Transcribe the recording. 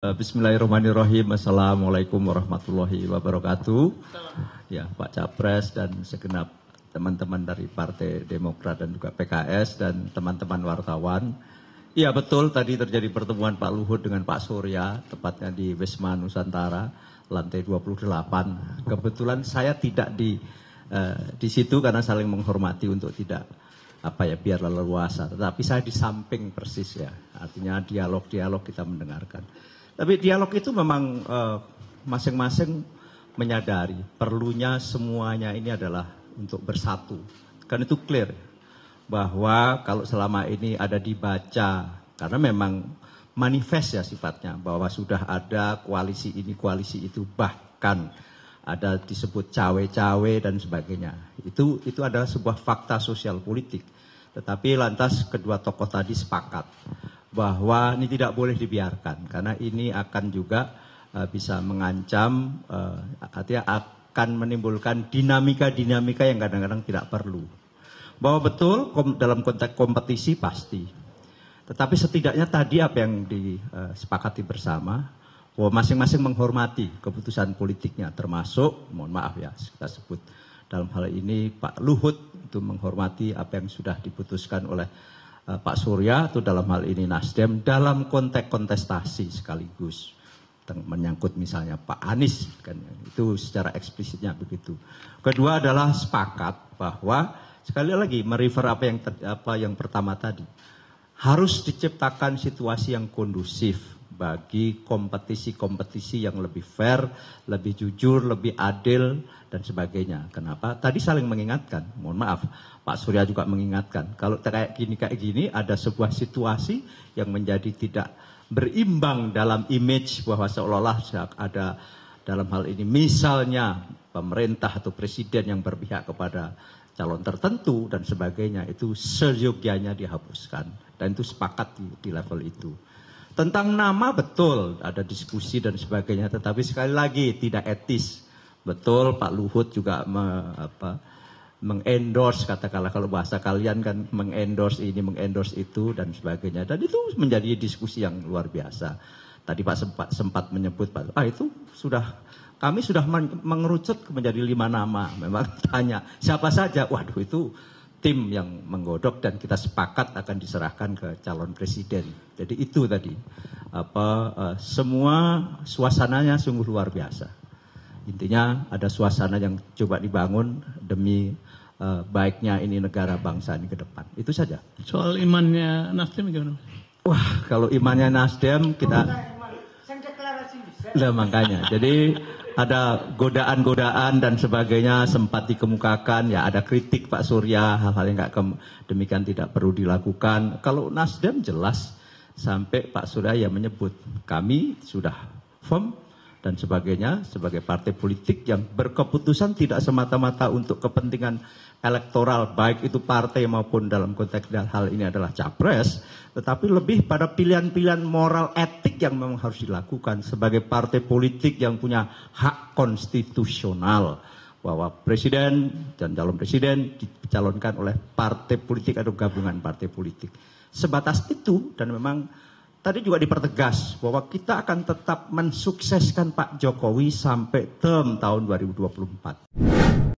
Eh, bismillahirrahmanirrahim. Assalamualaikum warahmatullahi wabarakatuh. Ya, Pak Capres dan segenap teman-teman dari Partai Demokrat dan juga PKS dan teman-teman wartawan. Iya betul tadi terjadi pertemuan Pak Luhut dengan Pak Surya tepatnya di Wisma Nusantara lantai 28. Kebetulan saya tidak di eh, di situ karena saling menghormati untuk tidak apa ya biar leluasa. Tetapi saya di samping persis ya. Artinya dialog-dialog kita mendengarkan. Tapi dialog itu memang eh, masing-masing uh, menyadari perlunya semuanya ini adalah untuk bersatu. Kan itu clear ya, bahwa kalau selama ini ada dibaca karena memang manifest ya sifatnya bahwa sudah ada koalisi ini koalisi itu bahkan ada disebut cawe-cawe dan sebagainya. Itu itu adalah sebuah fakta sosial politik. Tetapi lantas kedua tokoh tadi sepakat bahwa ini tidak boleh dibiarkan karena ini akan juga eh, bisa mengancam eh, artinya akan menimbulkan dinamika-dinamika yang kadang-kadang tidak perlu. Bahwa betul dalam konteks kompetisi pasti. Tetapi setidaknya tadi apa yang disepakati eh, bersama bahwa masing-masing menghormati keputusan politiknya termasuk mohon maaf ya kita sebut dalam hal ini Pak Luhut itu menghormati apa yang sudah diputuskan oleh Eh, Pak Surya itu dalam hal ini Nasdem dalam konteks kontestasi sekaligus menyangkut misalnya Pak Anies kan itu secara eksplisitnya begitu. Kedua adalah sepakat bahwa sekali lagi merefer apa yang ter, apa yang pertama tadi harus diciptakan situasi yang kondusif bagi kompetisi-kompetisi yang lebih fair, lebih jujur, lebih adil, dan sebagainya. Kenapa? Tadi saling mengingatkan, mohon maaf, Pak Surya juga mengingatkan. Kalau kayak gini, kayak gini, ada sebuah situasi yang menjadi tidak berimbang dalam image bahwa seolah-olah ada dalam hal ini misalnya pemerintah atau presiden yang berpihak kepada calon tertentu dan sebagainya itu seyogianya dihapuskan dan itu sepakat di, di level itu. Tentang nama betul ada diskusi dan sebagainya, tetapi sekali lagi tidak etis. Betul Pak Luhut juga me, apa, mengendorse katakanlah kalau bahasa kalian kan mengendorse ini, mengendorse itu dan sebagainya. Dan itu menjadi diskusi yang luar biasa. Tadi Pak sempat sempat menyebut Pak, ah itu sudah kami sudah mengerucut menjadi lima nama. Memang tanya siapa saja, waduh itu tim yang menggodok dan kita sepakat akan diserahkan ke calon presiden. Jadi itu tadi apa uh, semua suasananya sungguh luar biasa. Intinya ada suasana yang coba dibangun demi uh, baiknya ini negara bangsa ini ke depan. Itu saja. Soal imannya Nasdem gimana? Wah, kalau imannya Nasdem kita Nah, makanya. Jadi ada godaan-godaan dan sebagainya sempat dikemukakan. Ya ada kritik Pak Surya, hal-hal yang nggak demikian tidak perlu dilakukan. Kalau Nasdem jelas sampai Pak Surya ya menyebut kami sudah firm dan sebagainya sebagai partai politik yang berkeputusan tidak semata-mata untuk kepentingan elektoral baik itu partai maupun dalam konteks dan hal ini adalah capres tetapi lebih pada pilihan-pilihan moral etik yang memang harus dilakukan sebagai partai politik yang punya hak konstitusional bahwa presiden dan calon presiden dicalonkan oleh partai politik atau gabungan partai politik sebatas itu dan memang tadi juga dipertegas bahwa kita akan tetap mensukseskan Pak Jokowi sampai term tahun 2024.